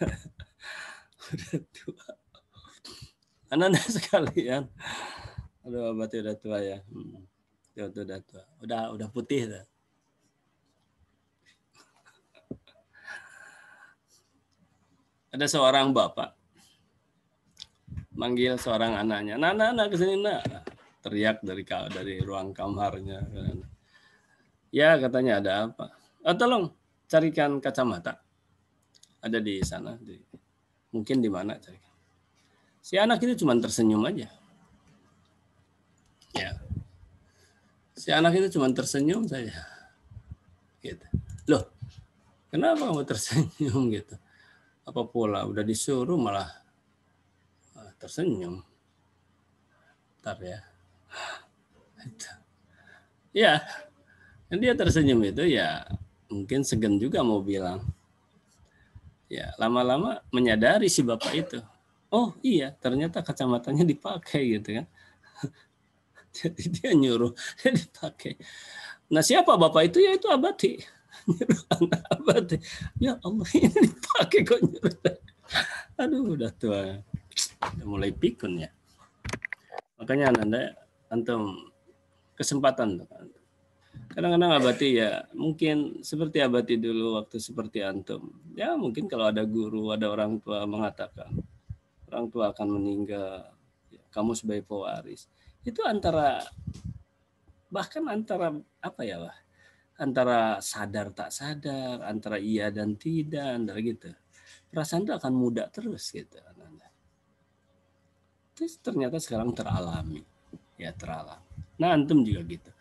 udah tua. anak sekalian. Aduh, berarti udah tua ya. Hmm. Ya, udah, udah tua. Udah udah putih dah. Ada seorang bapak manggil seorang anaknya, "Nana, nana kesini, nak." Teriak dari dari ruang kamarnya. Ya, katanya ada apa? Oh, tolong carikan kacamata ada di sana di, mungkin di mana cari si anak itu cuma tersenyum aja ya si anak itu cuma tersenyum saja gitu loh kenapa kamu tersenyum gitu apa pula udah disuruh malah eh, tersenyum ntar ya ya kan dia tersenyum itu ya mungkin segan juga mau bilang ya lama-lama menyadari si bapak itu oh iya ternyata kacamatanya dipakai gitu kan jadi dia nyuruh dia dipakai nah siapa bapak itu ya itu abadi nyuruh anak abadi ya Allah ini dipakai kok nyuruh aduh udah tua udah mulai pikun ya makanya anda antum kesempatan kadang-kadang abati ya mungkin seperti abati dulu waktu seperti antum ya mungkin kalau ada guru ada orang tua mengatakan orang tua akan meninggal ya, kamu sebagai pewaris itu antara bahkan antara apa ya lah antara sadar tak sadar antara iya dan tidak antara gitu perasaan itu akan mudah terus gitu terus ternyata sekarang teralami ya teralami nah antum juga gitu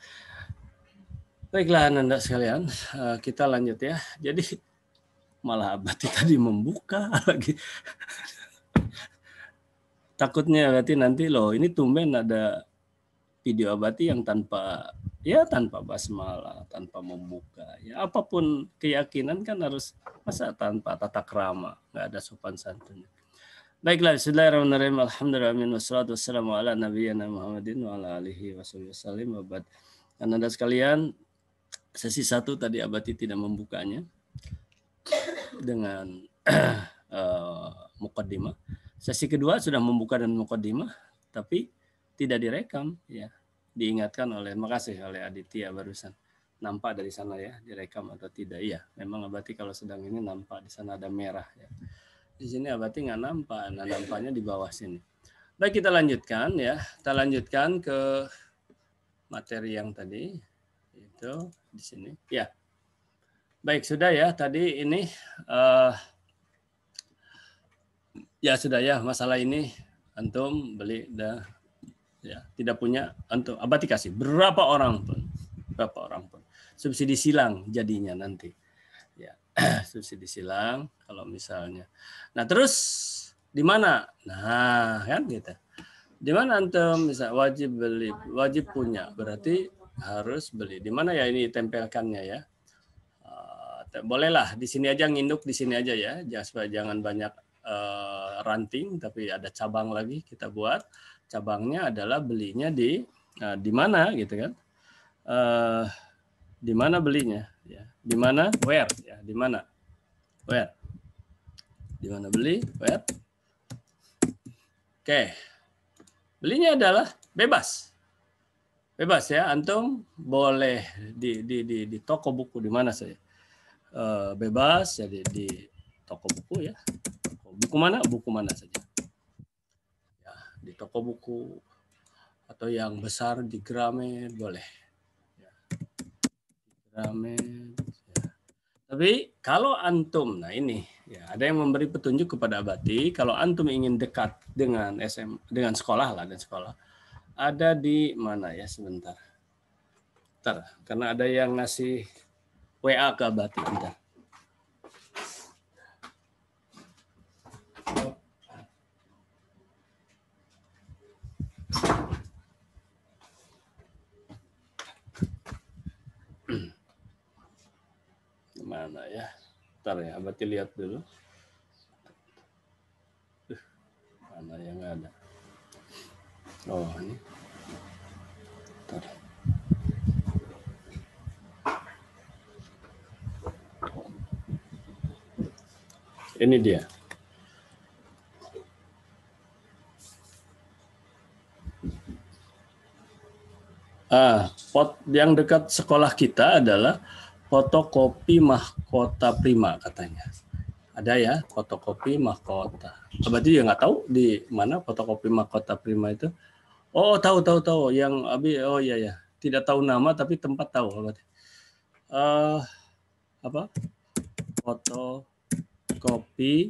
Baiklah Nanda sekalian, eh, kita lanjut ya. Jadi malah abadi tadi membuka lagi. Takutnya berarti nanti loh ini tumben ada video abadi yang tanpa ya tanpa basmalah, tanpa membuka. Ya apapun keyakinan kan harus masa tanpa tata krama, nggak ada sopan santunnya. Baiklah, bismillahirrahmanirrahim. Alhamdulillahirabbil wassalatu wassalamu ala nabiyyina Muhammadin wa ala alihi wasallam. Anda sekalian, sesi satu tadi Abati tidak membukanya dengan uh, eh, mukadimah. Sesi kedua sudah membuka dan mukadimah, tapi tidak direkam, ya diingatkan oleh makasih oleh Aditya barusan nampak dari sana ya direkam atau tidak ya memang abati kalau sedang ini nampak di sana ada merah ya di sini abati nggak nampak nah nampaknya di bawah sini baik kita lanjutkan ya kita lanjutkan ke materi yang tadi itu di sini. Ya, baik sudah ya. Tadi ini uh, ya sudah ya masalah ini antum beli dah ya tidak punya antum abadi dikasih berapa orang pun berapa orang pun subsidi silang jadinya nanti ya subsidi silang kalau misalnya nah terus di mana nah kan gitu di mana antum bisa wajib beli wajib punya berarti harus beli. Di mana ya ini tempelkannya ya? Eh, bolehlah di sini aja nginduk di sini aja ya. Jangan jangan banyak uh, ranting tapi ada cabang lagi kita buat. Cabangnya adalah belinya di uh, di mana gitu kan? Uh, di mana belinya ya? Di mana? Where ya? Di mana? Where? Di mana beli? Where? Oke. Okay. Belinya adalah bebas Bebas ya, antum boleh di di di, di toko buku di mana saja. Eh, bebas ya di, di toko buku ya. Buku mana? Buku mana saja. Ya, di toko buku atau yang besar di Gramet boleh. Ya. Gramet. Ya. Tapi kalau antum, nah ini ya ada yang memberi petunjuk kepada abati. Kalau antum ingin dekat dengan SM, dengan sekolah lah dan sekolah ada di mana ya sebentar. Bentar, karena ada yang ngasih WA ke Batik. Bentar. Mana ya? Bentar ya, Abati lihat dulu. Mana yang ada? Oh, ini. Ini dia. Ah, pot yang dekat sekolah kita adalah fotokopi mahkota prima katanya. Ada ya fotokopi mahkota. Ah, berarti dia nggak tahu di mana fotokopi mahkota prima itu. Oh tahu tahu tahu yang abi oh iya ya tidak tahu nama tapi tempat tahu berarti. Uh, apa foto copy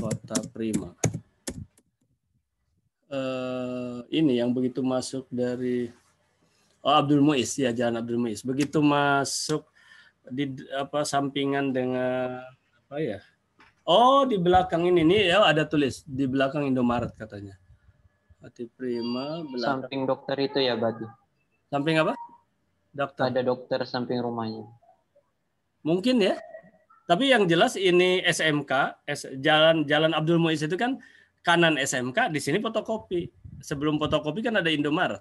kota prima. Uh, ini yang begitu masuk dari oh Abdul Muiz ya jalan Abdul Muiz. Begitu masuk di apa sampingan dengan apa ya? Oh di belakang ini nih ya ada tulis di belakang Indomaret katanya. Hati Prima belakang. Samping dokter itu ya Badi. Samping apa? Dokter. Ada dokter samping rumahnya. Mungkin ya. Tapi yang jelas ini SMK, jalan Jalan Abdul Muiz itu kan kanan SMK, di sini fotokopi. Sebelum fotokopi kan ada Indomaret.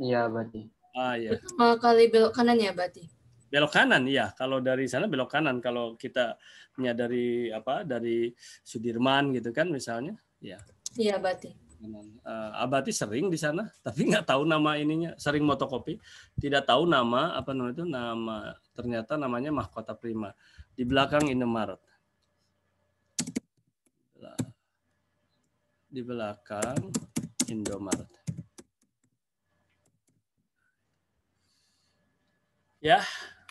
Iya, berarti. Ah, iya. Eh, kali belok kanan ya, berarti. Belok kanan, iya. Kalau dari sana belok kanan. Kalau kita menyadari dari apa? Dari Sudirman gitu kan misalnya, ya. Iya, berarti. Uh, Abati sering di sana, tapi nggak tahu nama ininya. Sering motokopi, tidak tahu nama apa namanya itu nama. Ternyata namanya Mahkota Prima di belakang Indomaret. Di belakang Indomaret. Ya,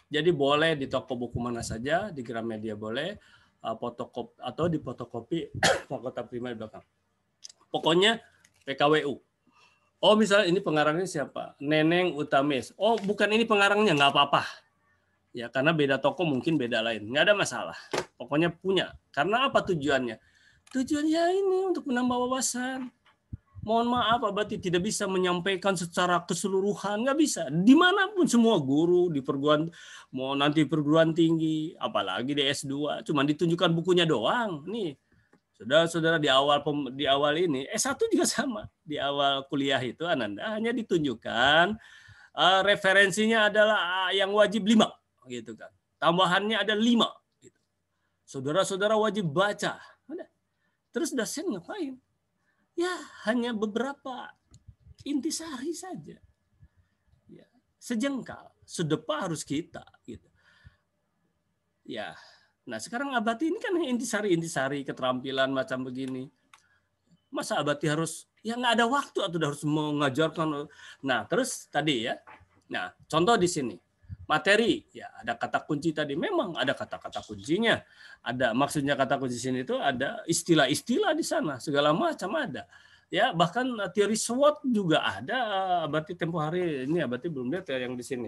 jadi boleh di toko buku mana saja, di Gramedia boleh, uh, fotokopi atau di fotokopi fakultas prima di belakang. Pokoknya PKWU. Oh, misalnya ini pengarangnya siapa? Neneng Utamis. Oh, bukan ini pengarangnya, nggak apa-apa ya karena beda toko mungkin beda lain nggak ada masalah pokoknya punya karena apa tujuannya tujuannya ini untuk menambah wawasan mohon maaf abadi tidak bisa menyampaikan secara keseluruhan nggak bisa dimanapun semua guru di perguruan mau nanti perguruan tinggi apalagi di S2 cuma ditunjukkan bukunya doang nih Saudara-saudara di awal di awal ini S1 juga sama. Di awal kuliah itu Ananda hanya ditunjukkan eh, referensinya adalah ah, yang wajib lima gitu kan. Tambahannya ada lima. Gitu. Saudara-saudara wajib baca. Udah. Terus dosen ngapain? Ya hanya beberapa intisari saja. Ya, sejengkal, sedepa harus kita. Gitu. Ya, nah sekarang abadi ini kan intisari-intisari keterampilan macam begini. Masa abadi harus ya nggak ada waktu atau harus mengajarkan. Nah terus tadi ya, nah contoh di sini materi ya ada kata kunci tadi memang ada kata-kata kuncinya ada maksudnya kata kunci sini itu ada istilah-istilah di sana segala macam ada ya bahkan teori SWOT juga ada berarti tempo hari ini ya berarti belum lihat ya yang di sini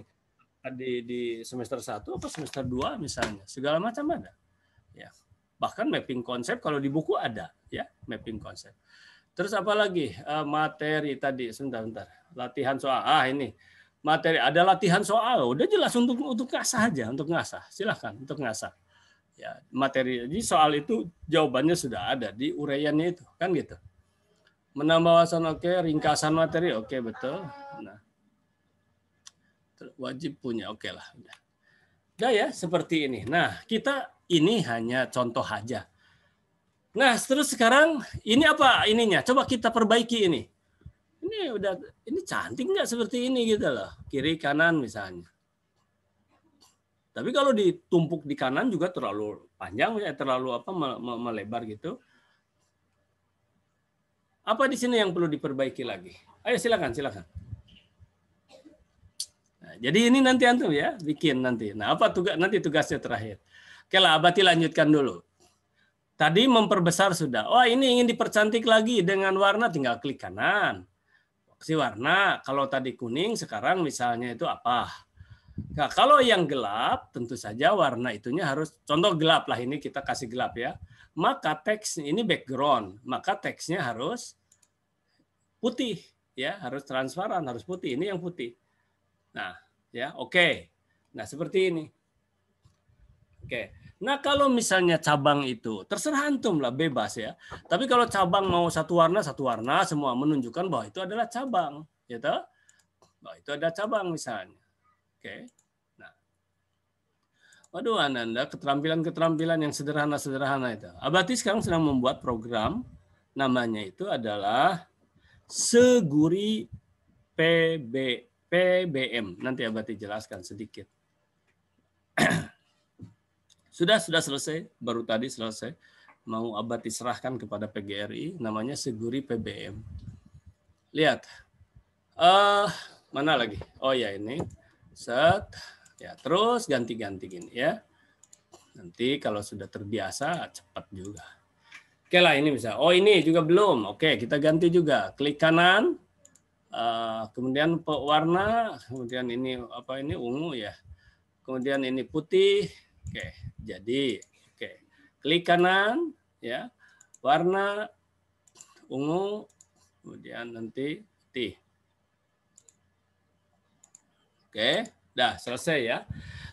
di di semester 1 atau semester 2 misalnya segala macam ada ya bahkan mapping konsep kalau di buku ada ya mapping konsep terus apa lagi eh, materi tadi sebentar bentar latihan soal ah ini materi ada latihan soal udah jelas untuk untuk ngasah aja untuk ngasah silahkan untuk ngasah ya materi jadi soal itu jawabannya sudah ada di uraiannya itu kan gitu menambah wawasan oke okay. ringkasan materi oke okay, betul nah wajib punya oke okay lah udah udah ya seperti ini nah kita ini hanya contoh aja nah terus sekarang ini apa ininya coba kita perbaiki ini ini udah ini cantik nggak seperti ini gitu loh kiri kanan misalnya tapi kalau ditumpuk di kanan juga terlalu panjang ya terlalu apa melebar gitu apa di sini yang perlu diperbaiki lagi ayo silakan silakan nah, jadi ini nanti antum ya bikin nanti nah apa tugas nanti tugasnya terakhir oke lah abati lanjutkan dulu Tadi memperbesar sudah. Wah oh, ini ingin dipercantik lagi dengan warna tinggal klik kanan si warna kalau tadi kuning sekarang misalnya itu apa nah, kalau yang gelap tentu saja warna itunya harus contoh gelap lah ini kita kasih gelap ya maka teks ini background maka teksnya harus putih ya harus transparan harus putih ini yang putih nah ya oke okay. nah seperti ini oke okay. Nah kalau misalnya cabang itu terserah antum lah bebas ya. Tapi kalau cabang mau satu warna satu warna semua menunjukkan bahwa itu adalah cabang, gitu. Bahwa itu ada cabang misalnya. Oke. Nah. Waduh Ananda, keterampilan-keterampilan yang sederhana-sederhana itu. Abati sekarang sedang membuat program namanya itu adalah Seguri PB, PBM. Nanti Abati jelaskan sedikit. Sudah sudah selesai, baru tadi selesai. Mau abad diserahkan kepada PGRI, namanya Seguri PBM. Lihat, uh, mana lagi? Oh ya ini, set, ya terus ganti-ganti gini ya. Nanti kalau sudah terbiasa cepat juga. Oke lah ini bisa. Oh ini juga belum. Oke kita ganti juga. Klik kanan, uh, kemudian warna, kemudian ini apa ini ungu ya. Kemudian ini putih, Oke, jadi oke. Klik kanan ya. Warna ungu kemudian nanti T, Oke, dah selesai ya.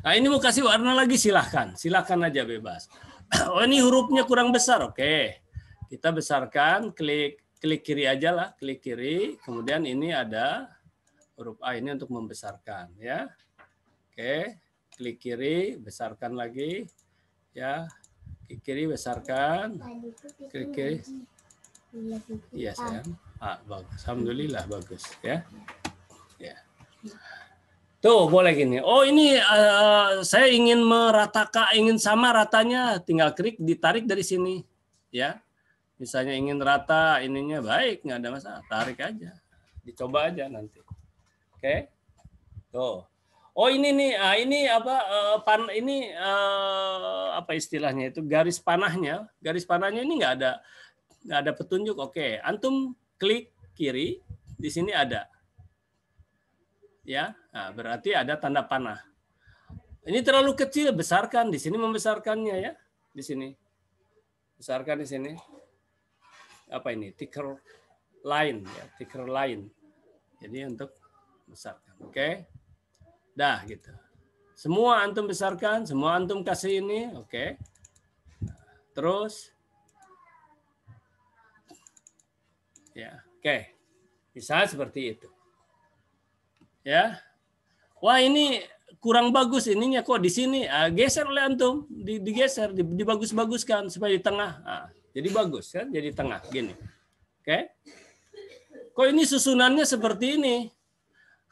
Nah, ini mau kasih warna lagi silahkan. Silahkan aja bebas. Oh, ini hurufnya kurang besar. Oke. Kita besarkan, klik klik kiri aja lah, klik kiri. Kemudian ini ada huruf A ini untuk membesarkan ya. Oke klik kiri, besarkan lagi, ya, klik kiri, besarkan, klik kiri, iya sayang, ah, bagus, alhamdulillah bagus, ya, ya. Tuh boleh gini. Oh ini uh, saya ingin meratakan, ingin sama ratanya, tinggal klik ditarik dari sini, ya. Misalnya ingin rata ininya baik, nggak ada masalah, tarik aja, dicoba aja nanti. Oke, okay? tuh oh ini nih ah, ini apa eh, pan ini eh, apa istilahnya itu garis panahnya garis panahnya ini nggak ada nggak ada petunjuk oke antum klik kiri di sini ada ya nah, berarti ada tanda panah ini terlalu kecil besarkan di sini membesarkannya ya di sini besarkan di sini apa ini ticker line ya ticker line jadi untuk besarkan oke okay. Dah gitu. Semua antum besarkan, semua antum kasih ini, oke. Okay. Terus ya, oke. Okay. Bisa seperti itu. Ya. Wah, ini kurang bagus ininya kok di sini. Ah, geser oleh antum, digeser, dibagus-baguskan supaya di tengah. Ah, jadi bagus kan, jadi tengah gini. Oke. Okay. Kok ini susunannya seperti ini?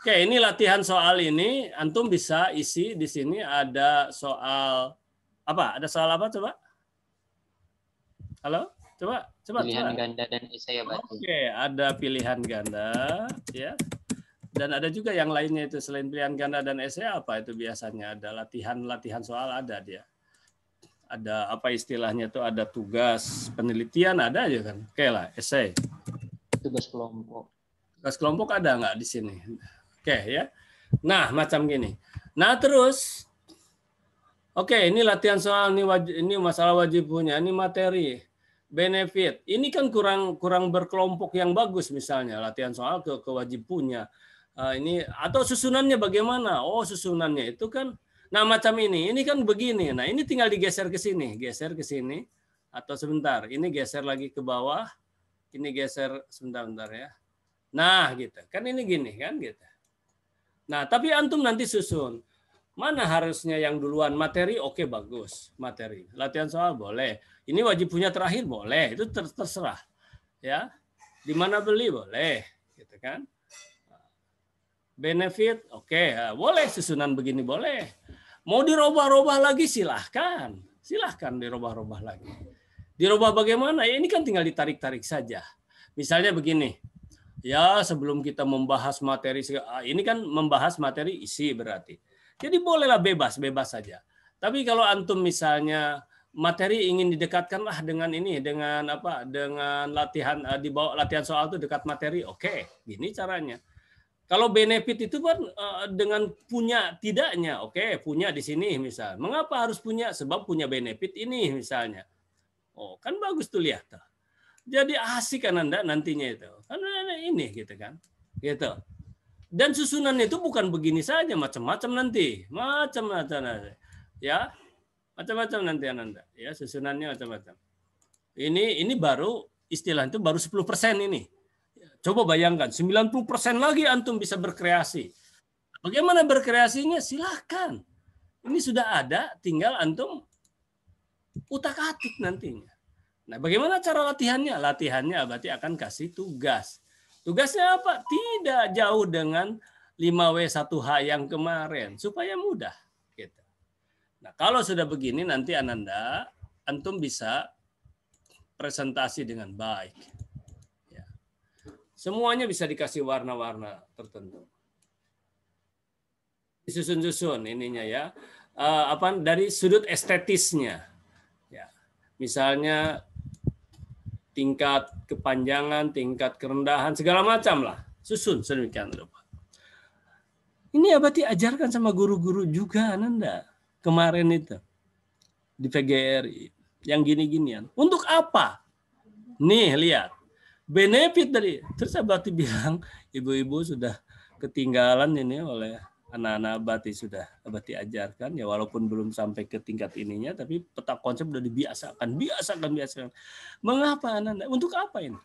Oke, ini latihan soal ini. Antum bisa isi di sini ada soal apa? Ada soal apa coba? Halo, coba, coba. Pilihan coba. ganda dan isaya batu. Oke, ada pilihan ganda, ya. Dan ada juga yang lainnya itu selain pilihan ganda dan esai apa itu biasanya ada latihan-latihan soal ada dia. Ada apa istilahnya itu ada tugas penelitian ada aja kan. Oke lah, esai. Tugas kelompok. Tugas kelompok ada nggak di sini? Oke ya. Nah, macam gini. Nah, terus Oke, ini latihan soal ini wajib, ini masalah wajib punya, ini materi benefit. Ini kan kurang kurang berkelompok yang bagus misalnya latihan soal ke kewajib punya. Uh, eh, ini atau susunannya bagaimana? Oh, susunannya itu kan nah macam ini. Ini kan begini. Nah, ini tinggal digeser ke sini, geser ke sini atau sebentar. Ini geser lagi ke bawah. Ini geser sebentar-bentar ya. Nah, gitu. Kan ini gini kan gitu. Nah, tapi antum nanti susun. Mana harusnya yang duluan materi? Oke, okay, bagus. Materi. Latihan soal boleh. Ini wajib punya terakhir boleh. Itu terserah. Ya. Di mana beli boleh, gitu kan? Benefit, oke, okay. Ah, boleh susunan begini boleh. Mau dirubah-rubah lagi silahkan, silahkan dirubah-rubah lagi. Dirubah bagaimana? Ya ini kan tinggal ditarik-tarik saja. Misalnya begini, Ya, sebelum kita membahas materi ah, ini kan membahas materi isi berarti. Jadi bolehlah bebas, bebas saja. Tapi kalau antum misalnya materi ingin didekatkanlah dengan ini, dengan apa? Dengan latihan ah, di bawah latihan soal itu dekat materi. Oke, gini caranya. Kalau benefit itu kan ah, dengan punya tidaknya, oke, punya di sini misalnya. Mengapa harus punya? Sebab punya benefit ini misalnya. Oh, kan bagus tuh lihat. Jadi asik kan Anda nantinya itu. Karena ini gitu kan. Gitu. Dan susunan itu bukan begini saja, macam-macam nanti. Macam-macam Ya. Macam-macam nanti Ananda, ya susunannya macam-macam. Ini ini baru istilah itu baru 10% ini. Coba bayangkan 90% lagi antum bisa berkreasi. Bagaimana berkreasinya? Silahkan. Ini sudah ada, tinggal antum utak-atik nantinya. Nah, bagaimana cara latihannya? Latihannya berarti akan kasih tugas. Tugasnya apa? Tidak jauh dengan 5W1H yang kemarin supaya mudah gitu. Nah, kalau sudah begini nanti Ananda antum bisa presentasi dengan baik. Ya. Semuanya bisa dikasih warna-warna tertentu. Disusun-susun ininya ya. Uh, apa dari sudut estetisnya. Ya. Misalnya tingkat kepanjangan, tingkat kerendahan, segala macam lah. Susun sedemikian rupa. Ini ya diajarkan ajarkan sama guru-guru juga Ananda kemarin itu di PGRI yang gini-ginian. Untuk apa? Nih lihat benefit dari terus abadi bilang ibu-ibu sudah ketinggalan ini oleh anak-anak abadi sudah abadi ajarkan ya walaupun belum sampai ke tingkat ininya tapi peta konsep sudah dibiasakan biasakan biasakan mengapa anak untuk apa ini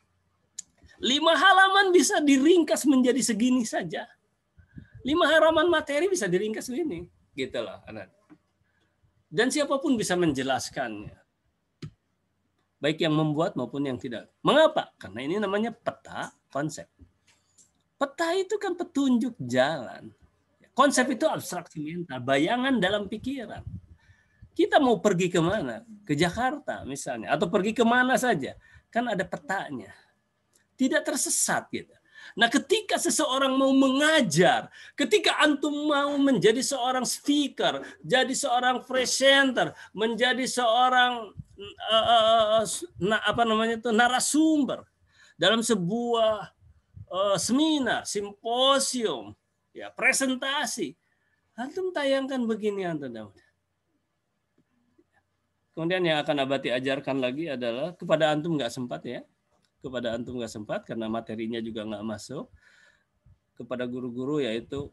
lima halaman bisa diringkas menjadi segini saja lima halaman materi bisa diringkas ini gitulah anak dan siapapun bisa menjelaskannya baik yang membuat maupun yang tidak mengapa karena ini namanya peta konsep peta itu kan petunjuk jalan Konsep itu abstraksi mental, bayangan dalam pikiran. Kita mau pergi kemana? Ke Jakarta misalnya, atau pergi kemana saja. Kan ada petanya. Tidak tersesat gitu. Nah ketika seseorang mau mengajar, ketika antum mau menjadi seorang speaker, jadi seorang presenter, menjadi seorang uh, na, apa namanya itu narasumber dalam sebuah uh, seminar, simposium, ya presentasi. Antum tayangkan begini antum Daud. Kemudian yang akan abati ajarkan lagi adalah kepada antum nggak sempat ya, kepada antum nggak sempat karena materinya juga nggak masuk. Kepada guru-guru yaitu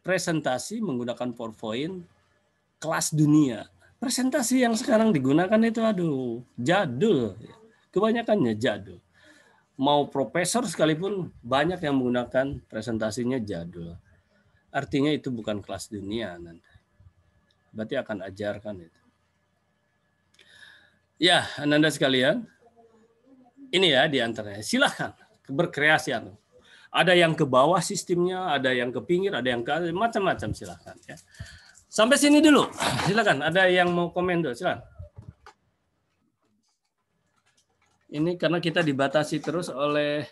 presentasi menggunakan PowerPoint kelas dunia. Presentasi yang sekarang digunakan itu aduh jadul, kebanyakannya jadul mau profesor sekalipun banyak yang menggunakan presentasinya jadul. Artinya itu bukan kelas dunia nanti. Berarti akan ajarkan itu. Ya, Ananda sekalian. Ini ya di antaranya. Silahkan berkreasi Ada yang ke bawah sistemnya, ada yang ke pinggir, ada yang ke macam-macam silahkan ya. Sampai sini dulu. silahkan. ada yang mau komen dulu, Silahkan. ini karena kita dibatasi terus oleh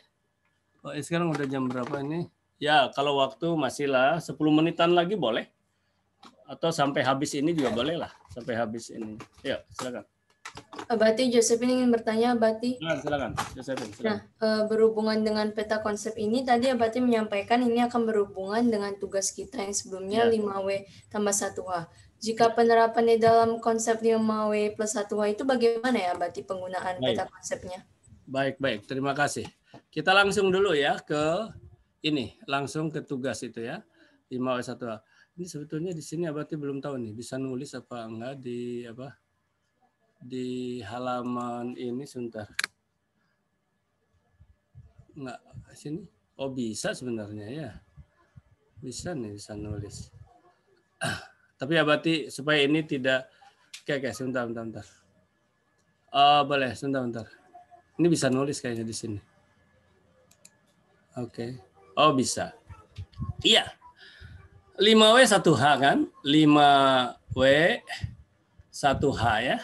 oh, eh, sekarang udah jam berapa ini? Ya, kalau waktu masih lah 10 menitan lagi boleh. Atau sampai habis ini juga boleh lah, sampai habis ini. Ya, silakan. Eh, Bati Josephine ingin bertanya, Bati. Nah, silakan, Josephine. Nah, eh, berhubungan dengan peta konsep ini, tadi ya Bati menyampaikan ini akan berhubungan dengan tugas kita yang sebelumnya ya. 5W tambah satu h jika penerapannya dalam konsep 5W plus 1 W itu bagaimana ya berarti penggunaan baik. peta konsepnya? Baik, baik. Terima kasih. Kita langsung dulu ya ke ini, langsung ke tugas itu ya. 5W 1 W. Ini sebetulnya di sini berarti belum tahu nih bisa nulis apa enggak di apa di halaman ini sebentar. Enggak, sini. Oh, bisa sebenarnya ya. Bisa nih bisa nulis. Ah tapi ya berarti supaya ini tidak Oke, oke, sebentar, sebentar, sebentar. Uh, boleh, sebentar, sebentar. Ini bisa nulis kayaknya di sini. Oke. Okay. Oh, bisa. Iya. 5W 1H kan? 5W 1H ya.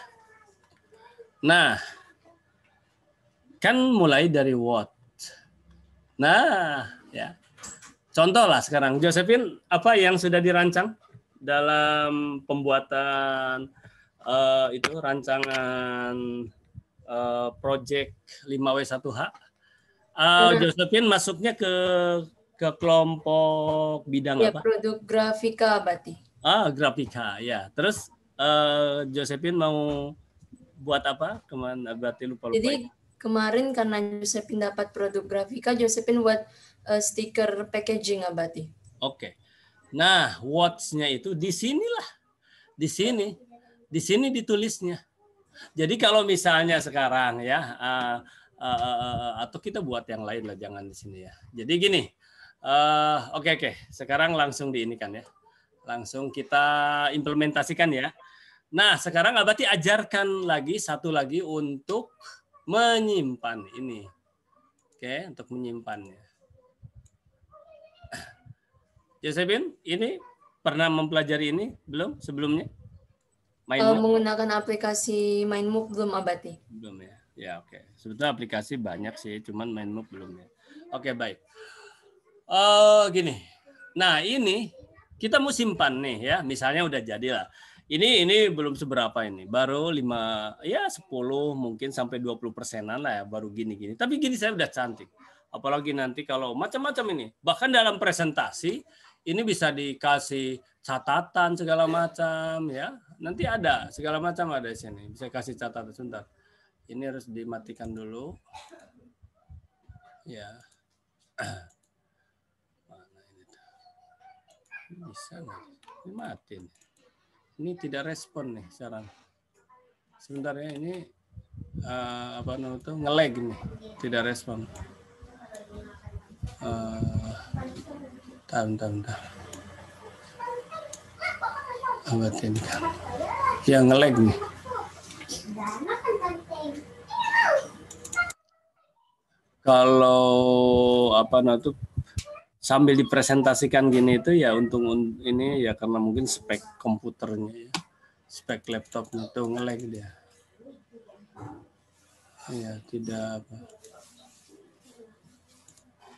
Nah, kan mulai dari what. Nah, ya. Contoh lah sekarang. Josephine, apa yang sudah dirancang? dalam pembuatan uh, itu rancangan uh, project 5W1H uh, eh, iya. Josephine masuknya ke ke kelompok bidang ya, apa? produk grafika berarti. Ah, grafika ya. Terus uh, Josephine mau buat apa? Kemarin berarti lupa lupa. Jadi ya. kemarin karena Josephine dapat produk grafika, Josephine buat uh, stiker packaging abati. Oke. Okay. Nah, watch-nya itu di sinilah. Di sini. Di sini ditulisnya. Jadi kalau misalnya sekarang ya uh, uh, atau kita buat yang lain lah jangan di sini ya. Jadi gini. uh, oke okay, oke, okay. sekarang langsung diinikan ya. Langsung kita implementasikan ya. Nah, sekarang abadi ajarkan lagi satu lagi untuk menyimpan ini. Oke, okay, untuk menyimpannya. Josephine, ini pernah mempelajari ini belum sebelumnya? Uh, menggunakan aplikasi MindMook belum abadi. Belum ya. Ya oke. Okay. Sebetulnya aplikasi banyak sih, cuman MindMook belum ya. Oke okay, baik. Uh, gini. Nah ini kita mau simpan nih ya. Misalnya udah jadi lah. Ini ini belum seberapa ini. Baru 5 ya 10 mungkin sampai 20 persenan lah ya baru gini-gini. Tapi gini saya udah cantik. Apalagi nanti kalau macam-macam ini. Bahkan dalam presentasi ini bisa dikasih catatan segala macam ya. Nanti ada segala macam ada di sini. Bisa kasih catatan sebentar. Ini harus dimatikan dulu. Ya. Mana ini? Bisa nggak? Ini tidak respon nih sekarang. Sebentar ya ini uh, apa namanya itu ngelag nih, tidak respon. Uh, yang kan. ya, ngelag nih kalau apa nah tuh sambil dipresentasikan gini itu ya untung ini ya karena mungkin spek komputernya ya. spek laptop itu ngelag dia ya tidak apa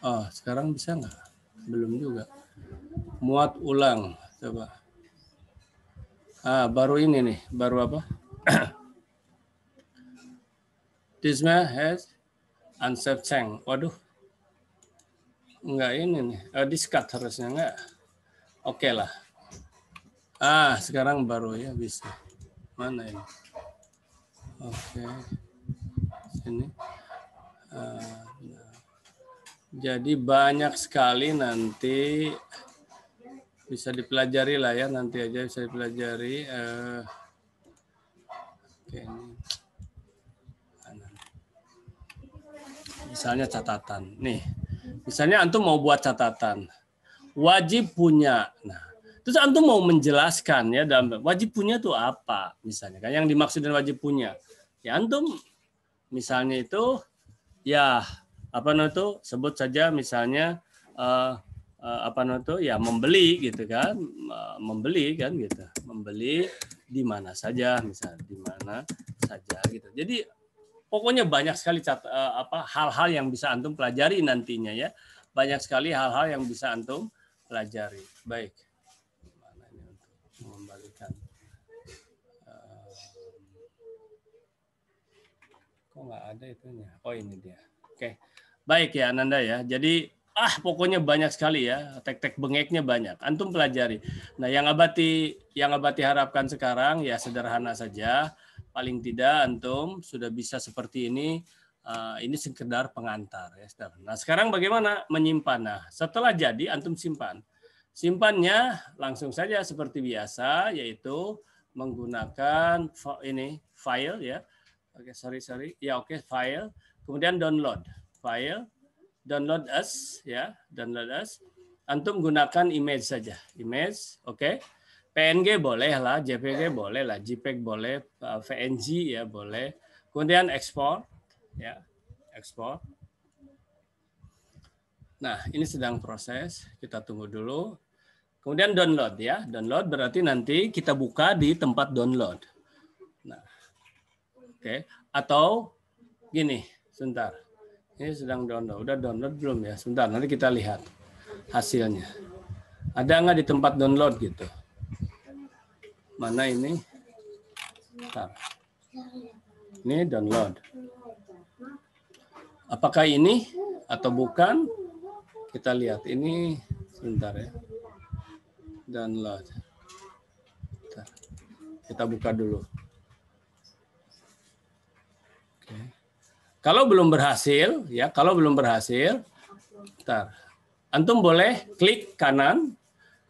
oh sekarang bisa nggak belum juga. Muat ulang, coba. Ah, baru ini nih, baru apa? Tisma has unsafe tank. Waduh, enggak ini nih. Uh, ah, discard harusnya enggak. Oke okay lah. Ah, sekarang baru ya bisa. Mana ini? Oke. Okay. Sini. Uh, jadi banyak sekali nanti bisa dipelajari lah ya nanti aja bisa dipelajari. Uh, Oke Misalnya catatan. Nih, misalnya antum mau buat catatan. Wajib punya. Nah, terus antum mau menjelaskan ya dalam wajib punya itu apa misalnya kan yang dimaksud dengan wajib punya. Ya antum misalnya itu ya apa namanya itu sebut saja misalnya uh, uh, apa namanya itu ya membeli gitu kan membeli kan gitu membeli di mana saja misalnya di mana saja gitu jadi pokoknya banyak sekali cat, uh, apa hal-hal yang bisa antum pelajari nantinya ya banyak sekali hal-hal yang bisa antum pelajari baik mana ini untuk uh, ada itunya oh ini dia oke okay. Baik ya Ananda ya. Jadi ah pokoknya banyak sekali ya tek-tek bengeknya banyak antum pelajari nah yang abati yang abati harapkan sekarang ya sederhana saja paling tidak antum sudah bisa seperti ini uh, ini sekedar pengantar ya sederhana. nah sekarang bagaimana menyimpan nah setelah jadi antum simpan simpannya langsung saja seperti biasa yaitu menggunakan ini file ya oke okay, sorry sorry ya oke okay, file kemudian download file, download us ya, download us. Antum gunakan image saja, image, oke. Okay. PNG boleh lah, JPG boleh lah, JPEG boleh, uh, VNG ya boleh. Kemudian ekspor, ya, ekspor. Nah, ini sedang proses, kita tunggu dulu. Kemudian download ya, download berarti nanti kita buka di tempat download. Nah, oke. Okay. Atau gini, sebentar. Ini sedang download. Udah download belum ya? Sebentar, nanti kita lihat hasilnya. Ada nggak di tempat download gitu? Mana ini? Bentar. Ini download. Apakah ini atau bukan? Kita lihat. Ini sebentar ya. Download. Bentar. Kita buka dulu. Kalau belum berhasil, ya kalau belum berhasil, ntar, antum boleh klik kanan,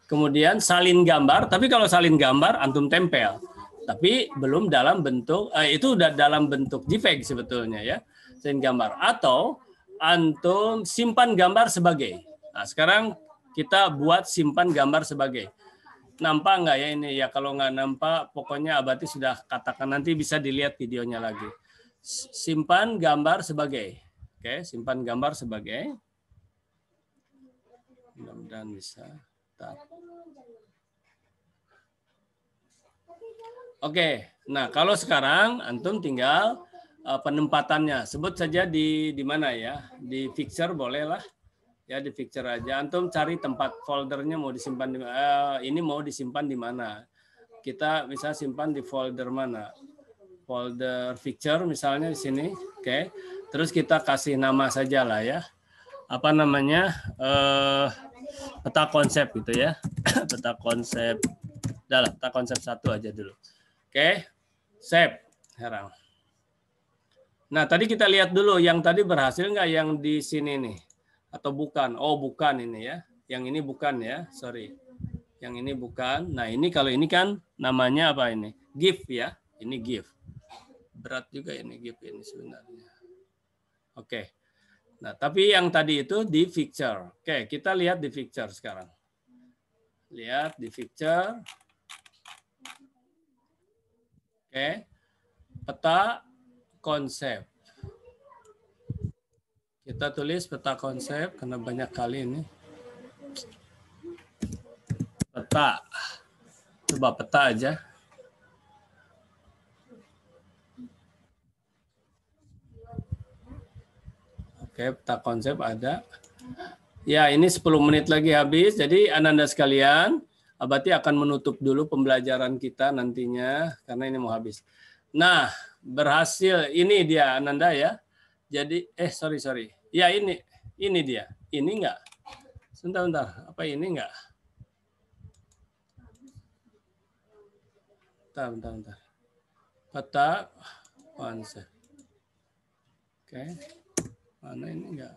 kemudian salin gambar. Tapi kalau salin gambar, antum tempel. Tapi belum dalam bentuk, eh, itu udah dalam bentuk JPEG sebetulnya ya, salin gambar. Atau antum simpan gambar sebagai. Nah sekarang kita buat simpan gambar sebagai nampak nggak ya ini ya kalau nggak nampak pokoknya abadi sudah katakan nanti bisa dilihat videonya lagi simpan gambar sebagai. Oke, simpan gambar sebagai. Mudah-mudahan bisa. Oke, nah kalau sekarang antum tinggal uh, penempatannya. Sebut saja di di mana ya? Di fixture bolehlah. Ya di fixture aja. Antum cari tempat foldernya mau disimpan di uh, ini mau disimpan di mana. Kita bisa simpan di folder mana folder picture misalnya di sini, oke. Okay. Terus kita kasih nama saja lah ya. Apa namanya? Eh, peta konsep gitu ya. peta konsep. dalam, peta konsep satu aja dulu. Oke. Okay. Save. Herang. Nah, tadi kita lihat dulu yang tadi berhasil nggak yang di sini nih. Atau bukan? Oh, bukan ini ya. Yang ini bukan ya, sorry. Yang ini bukan. Nah, ini kalau ini kan namanya apa ini? Gift ya. Ini gift berat juga ini GP ini sebenarnya. Oke. Okay. Nah, tapi yang tadi itu di picture. Oke, okay, kita lihat di picture sekarang. Lihat di picture. Oke. Okay. Peta konsep. Kita tulis peta konsep karena banyak kali ini. Peta. Coba peta aja. Oke, peta konsep ada. Ya, ini 10 menit lagi habis. Jadi Ananda sekalian, Abati akan menutup dulu pembelajaran kita nantinya karena ini mau habis. Nah, berhasil ini dia Ananda ya. Jadi eh sorry sorry. Ya ini ini dia. Ini enggak. Sebentar bentar. Apa ini enggak? Bentar bentar bentar. Peta konsep. Oke. Okay. Mana ini enggak?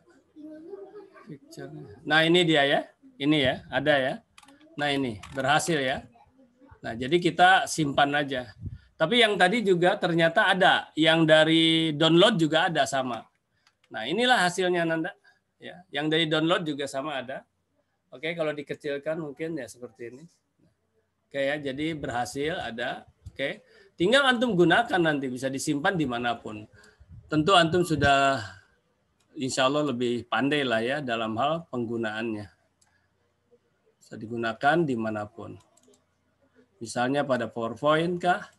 Picture. Nah, ini dia ya. Ini ya, ada ya. Nah, ini berhasil ya. Nah, jadi kita simpan aja. Tapi yang tadi juga ternyata ada, yang dari download juga ada sama. Nah, inilah hasilnya Nanda. Ya, yang dari download juga sama ada. Oke, kalau dikecilkan mungkin ya seperti ini. Oke ya, jadi berhasil ada. Oke. Tinggal antum gunakan nanti bisa disimpan dimanapun. Tentu antum sudah insya Allah lebih pandai lah ya dalam hal penggunaannya. Bisa digunakan dimanapun. Misalnya pada PowerPoint kah?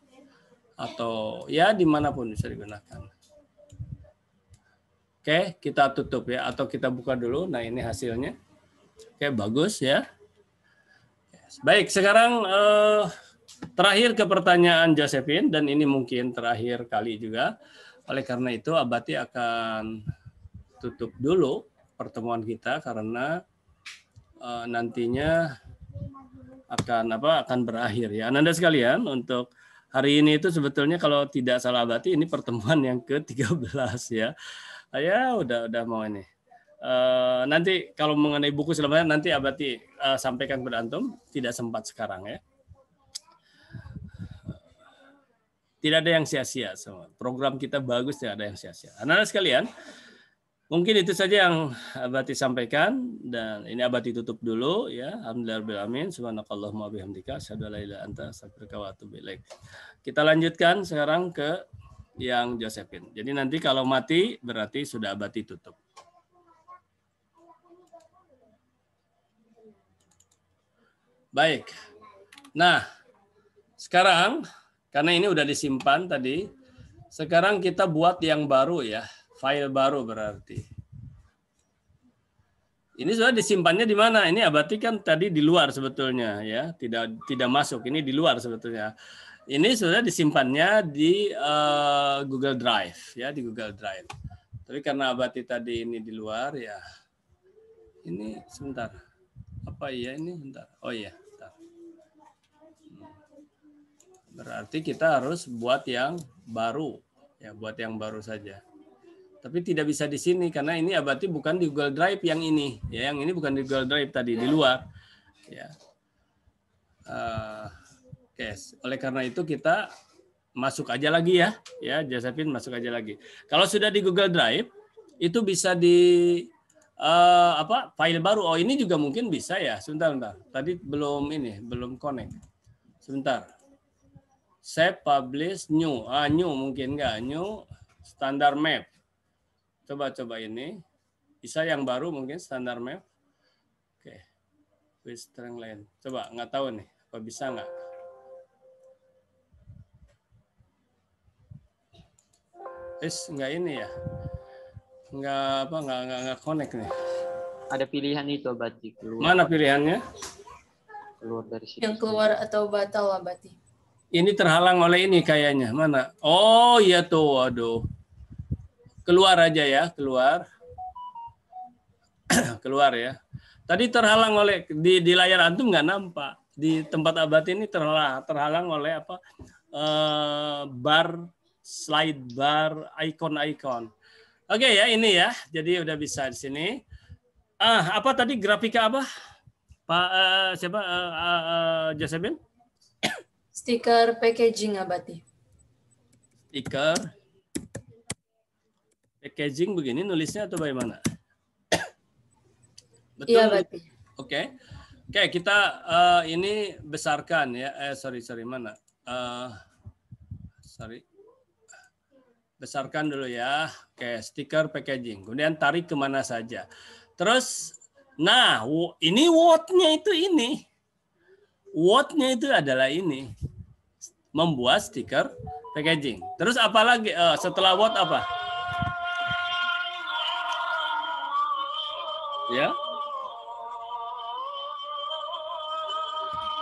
Atau ya dimanapun bisa digunakan. Oke, kita tutup ya. Atau kita buka dulu. Nah ini hasilnya. Oke, bagus ya. Baik, sekarang eh, terakhir ke pertanyaan Josephine. Dan ini mungkin terakhir kali juga. Oleh karena itu, Abati akan tutup dulu pertemuan kita karena uh, nantinya akan apa akan berakhir ya. Ananda sekalian untuk hari ini itu sebetulnya kalau tidak salah berarti ini pertemuan yang ke-13 ya. Ya udah udah mau ini. Uh, nanti kalau mengenai buku selamanya nanti abati uh, eh, sampaikan kepada antum tidak sempat sekarang ya tidak ada yang sia-sia semua program kita bagus tidak ada yang sia-sia anak sekalian Mungkin itu saja yang Abati sampaikan dan ini Abati tutup dulu ya. Alhamdulillah amin. Subhanakallahumma bihamdika asyhadu an la anta astaghfiruka wa atubu ilaik. Kita lanjutkan sekarang ke yang Josephine. Jadi nanti kalau mati berarti sudah Abati tutup. Baik. Nah, sekarang karena ini udah disimpan tadi, sekarang kita buat yang baru ya. File baru berarti. Ini sudah disimpannya di mana? Ini abadi kan tadi di luar sebetulnya ya, tidak tidak masuk. Ini di luar sebetulnya. Ini sudah disimpannya di uh, Google Drive ya, di Google Drive. Tapi karena abadi tadi ini di luar ya, ini sebentar. Apa iya ini bentar? Oh iya. Bentar. Hmm. Berarti kita harus buat yang baru ya, buat yang baru saja tapi tidak bisa di sini karena ini abadi ah, bukan di Google Drive yang ini ya yang ini bukan di Google Drive tadi di ya. luar ya uh, eh, okay. oleh karena itu kita masuk aja lagi ya ya Josephine masuk aja lagi kalau sudah di Google Drive itu bisa di uh, apa file baru oh ini juga mungkin bisa ya sebentar sebentar tadi belum ini belum connect sebentar save publish new ah new mungkin enggak new standar map Coba-coba ini. Bisa yang baru mungkin standar map. Oke. Okay. With strength line. Coba nggak tahu nih. Apa bisa nggak? Is nggak ini ya? Nggak apa nggak nggak nggak connect nih. Ada pilihan itu abadi keluar. Mana pilihannya? Keluar dari sini. Yang keluar atau batal abadi. Ini terhalang oleh ini kayaknya. Mana? Oh iya tuh, waduh keluar aja ya, keluar. keluar ya. Tadi terhalang oleh di, di layar antum nggak nampak di tempat abad ini terhalang terhalang oleh apa eh bar slide bar icon-icon. Oke ya ini ya. Jadi udah bisa di sini. Ah apa tadi grafika apa? Pak uh, siapa eh uh, uh, Stiker packaging abadi Stiker Packaging begini nulisnya atau bagaimana? Betul. Iya, Oke. Oke, okay, kita uh, ini besarkan ya. Eh sorry, sorry mana? Uh, sorry. Besarkan dulu ya. Oke, okay, stiker packaging. Kemudian tarik kemana saja. Terus, nah ini what-nya itu ini. What-nya itu adalah ini. Membuat stiker packaging. Terus apalagi uh, eh, setelah watt apa? ya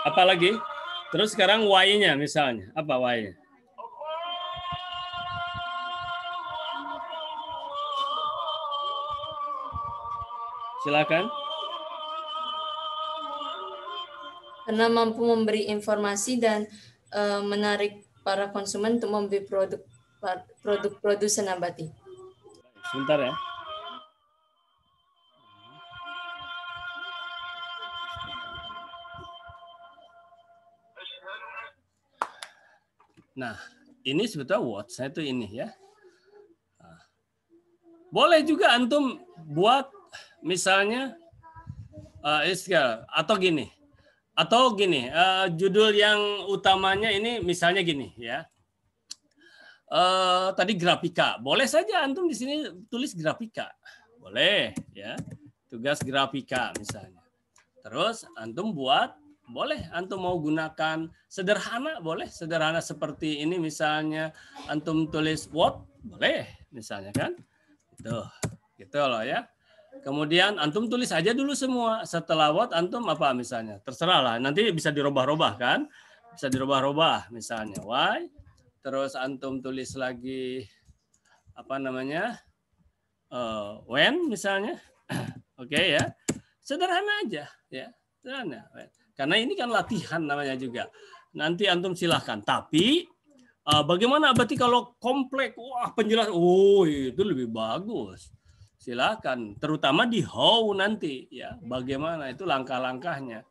apalagi terus sekarang y-nya misalnya apa y silakan karena mampu memberi informasi dan uh, menarik para konsumen untuk membeli produk produk produsen nabati. Sebentar ya. Nah, ini sebetulnya watch saya itu ini ya. Nah, boleh juga antum buat misalnya uh, atau gini atau gini uh, judul yang utamanya ini misalnya gini ya. Uh, tadi grafika, boleh saja antum di sini tulis grafika, boleh ya tugas grafika misalnya. Terus antum buat boleh antum mau gunakan sederhana boleh sederhana seperti ini misalnya antum tulis word boleh misalnya kan itu gitu loh ya kemudian antum tulis aja dulu semua setelah word antum apa misalnya terserah lah nanti bisa dirubah-rubah kan bisa dirubah-rubah misalnya why terus antum tulis lagi apa namanya uh, when misalnya oke okay, ya sederhana aja ya sederhana. Ya, Karena ini kan latihan namanya juga. Nanti antum silahkan. Tapi eh, bagaimana berarti kalau komplek, wah penjelasan, oh itu lebih bagus. Silahkan. Terutama di how nanti ya. Bagaimana itu langkah-langkahnya.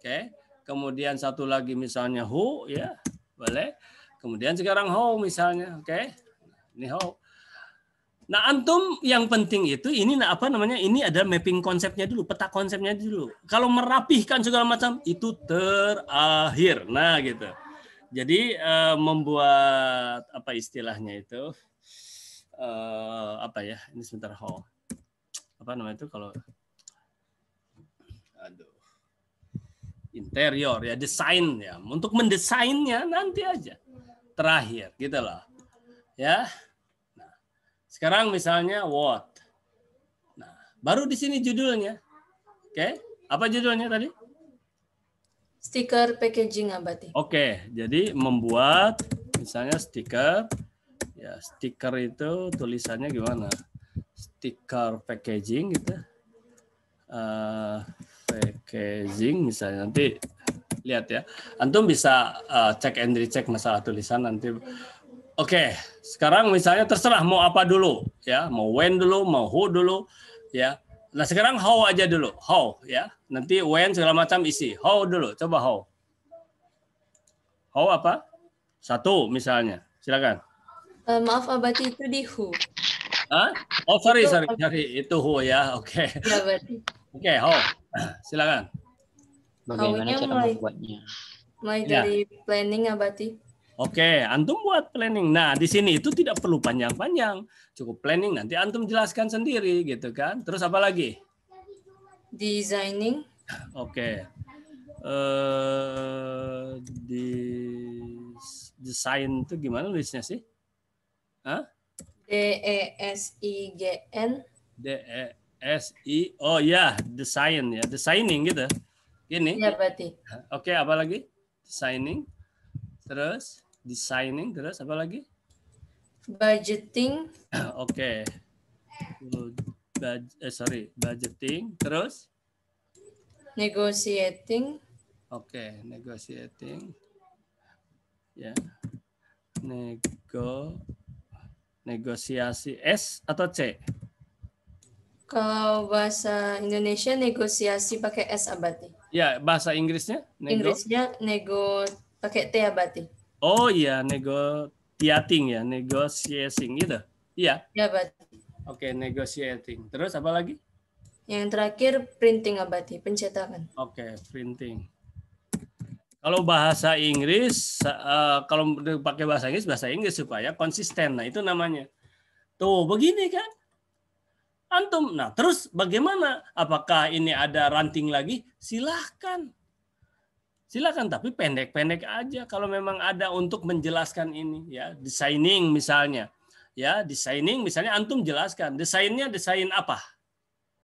Oke. Kemudian satu lagi misalnya who ya boleh. Kemudian sekarang how misalnya, oke? Okay? Ini how. Nah, antum yang penting itu ini nah, apa namanya? Ini ada mapping konsepnya dulu, peta konsepnya dulu. Kalau merapihkan segala macam itu terakhir. Nah, gitu. Jadi uh, membuat apa istilahnya itu uh, apa ya? Ini sebentar hall. Apa namanya itu kalau aduh. Interior ya, desain ya. Untuk mendesainnya nanti aja. Terakhir gitu loh. Ya. Sekarang misalnya what. Nah, baru di sini judulnya. Oke, okay. apa judulnya tadi? Stiker packaging abadi. Oke, okay. jadi membuat misalnya stiker. Ya, stiker itu tulisannya gimana? Stiker packaging gitu. Uh, packaging misalnya nanti lihat ya. Antum bisa uh, cek and recheck masalah tulisan nanti Oke, sekarang misalnya terserah mau apa dulu, ya, mau when dulu, mau who dulu, ya. Nah sekarang how aja dulu, how, ya. Nanti when segala macam isi, how dulu, coba how. How apa? Satu misalnya, silakan. Uh, maaf oh, abadi itu di who. Huh? Oh sorry sorry sorry itu who ya, oke. Okay. Iya, oke okay, how, silakan. Bagaimana cara membuatnya? Mulai iya. dari ya. planning abadi. Oke, antum buat planning. Nah, di sini itu tidak perlu panjang-panjang, cukup planning nanti antum jelaskan sendiri gitu kan. Terus apa lagi? Designing. Oke. Uh, eh, di itu gimana listnya sih? huh? D E S I G N. D E S I Oh ya, design ya, designing gitu. Ini. Ya berarti. Oke, apa lagi? Designing. Terus designing terus apa lagi budgeting oke okay. eh, sorry budgeting terus negotiating oke okay. negotiating ya yeah. nego negosiasi S atau C kalau bahasa Indonesia negosiasi pakai S abadi ya bahasa Inggrisnya nego? Inggrisnya nego pakai T abadi Oh iya, nego tiating ya, negotiating gitu. Iya. Iya Abadi. Oke, okay, negotiating. Terus apa lagi? Yang terakhir printing, Abadi, pencetakan. Oke, okay, printing. Kalau bahasa Inggris, eh, kalau pakai bahasa Inggris, bahasa Inggris supaya konsisten. Nah, itu namanya. Tuh, begini kan? Antum. Nah, terus bagaimana? Apakah ini ada ranting lagi? Silahkan silakan tapi pendek-pendek aja kalau memang ada untuk menjelaskan ini ya designing misalnya ya designing misalnya antum jelaskan desainnya desain apa